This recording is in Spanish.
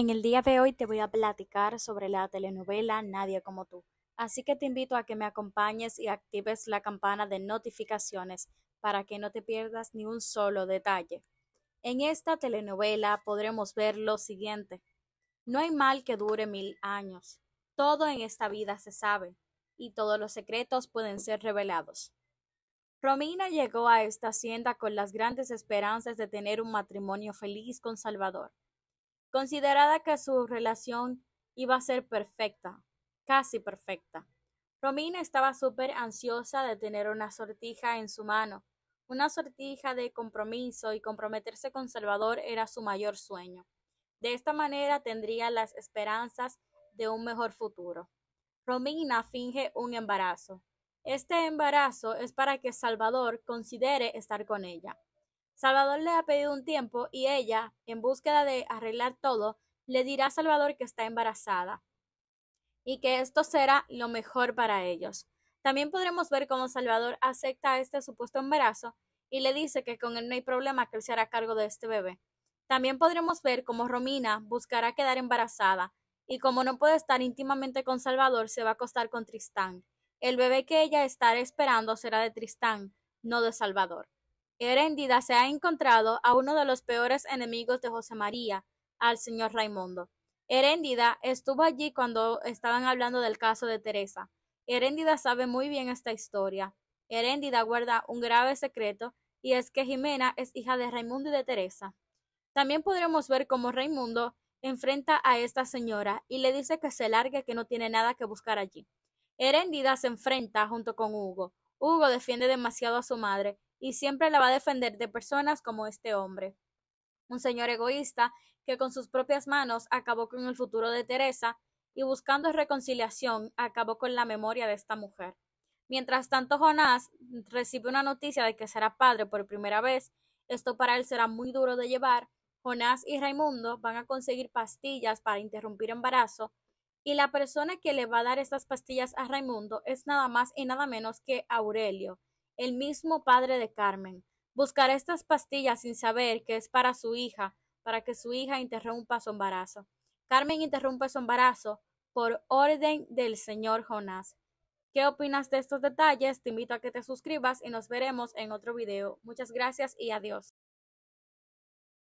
En el día de hoy te voy a platicar sobre la telenovela Nadie como tú, así que te invito a que me acompañes y actives la campana de notificaciones para que no te pierdas ni un solo detalle. En esta telenovela podremos ver lo siguiente. No hay mal que dure mil años. Todo en esta vida se sabe y todos los secretos pueden ser revelados. Romina llegó a esta hacienda con las grandes esperanzas de tener un matrimonio feliz con Salvador considerada que su relación iba a ser perfecta, casi perfecta. Romina estaba súper ansiosa de tener una sortija en su mano. Una sortija de compromiso y comprometerse con Salvador era su mayor sueño. De esta manera tendría las esperanzas de un mejor futuro. Romina finge un embarazo. Este embarazo es para que Salvador considere estar con ella. Salvador le ha pedido un tiempo y ella, en búsqueda de arreglar todo, le dirá a Salvador que está embarazada y que esto será lo mejor para ellos. También podremos ver cómo Salvador acepta este supuesto embarazo y le dice que con él no hay problema que él se hará cargo de este bebé. También podremos ver cómo Romina buscará quedar embarazada y como no puede estar íntimamente con Salvador, se va a acostar con Tristán. El bebé que ella estará esperando será de Tristán, no de Salvador. Heréndida se ha encontrado a uno de los peores enemigos de José María, al señor Raimundo. Heréndida estuvo allí cuando estaban hablando del caso de Teresa. Heréndida sabe muy bien esta historia. Heréndida guarda un grave secreto y es que Jimena es hija de Raimundo y de Teresa. También podremos ver cómo Raimundo enfrenta a esta señora y le dice que se largue que no tiene nada que buscar allí. Heréndida se enfrenta junto con Hugo. Hugo defiende demasiado a su madre y siempre la va a defender de personas como este hombre. Un señor egoísta que con sus propias manos acabó con el futuro de Teresa y buscando reconciliación acabó con la memoria de esta mujer. Mientras tanto, Jonás recibe una noticia de que será padre por primera vez. Esto para él será muy duro de llevar. Jonás y Raimundo van a conseguir pastillas para interrumpir embarazo y la persona que le va a dar estas pastillas a Raimundo es nada más y nada menos que Aurelio, el mismo padre de Carmen. Buscará estas pastillas sin saber que es para su hija, para que su hija interrumpa su embarazo. Carmen interrumpe su embarazo por orden del señor Jonás. ¿Qué opinas de estos detalles? Te invito a que te suscribas y nos veremos en otro video. Muchas gracias y adiós.